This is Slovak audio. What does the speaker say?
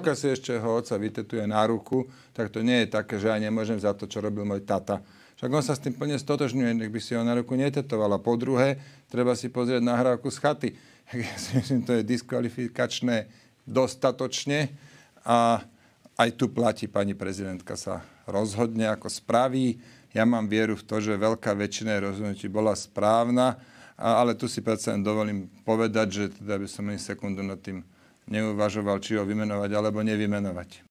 pokiaľ si ešte ho oca vytetuje na ruku, tak to nie je také, že ja nemôžem za to, čo robil môj tata. Však on sa s tým plne stotožňuje, nech by si ho na ruku netetoval. A Po druhé, treba si pozrieť nahrávku z chaty. Ja si myslím, to je diskvalifikačné dostatočne a aj tu platí pani prezidentka sa rozhodne, ako spraví. Ja mám vieru v to, že veľká väčšina rozhodnutí bola správna, ale tu si predsa dovolím povedať, že teda by som ani sekundu nad tým neuvažoval, či ho vymenovať alebo nevymenovať.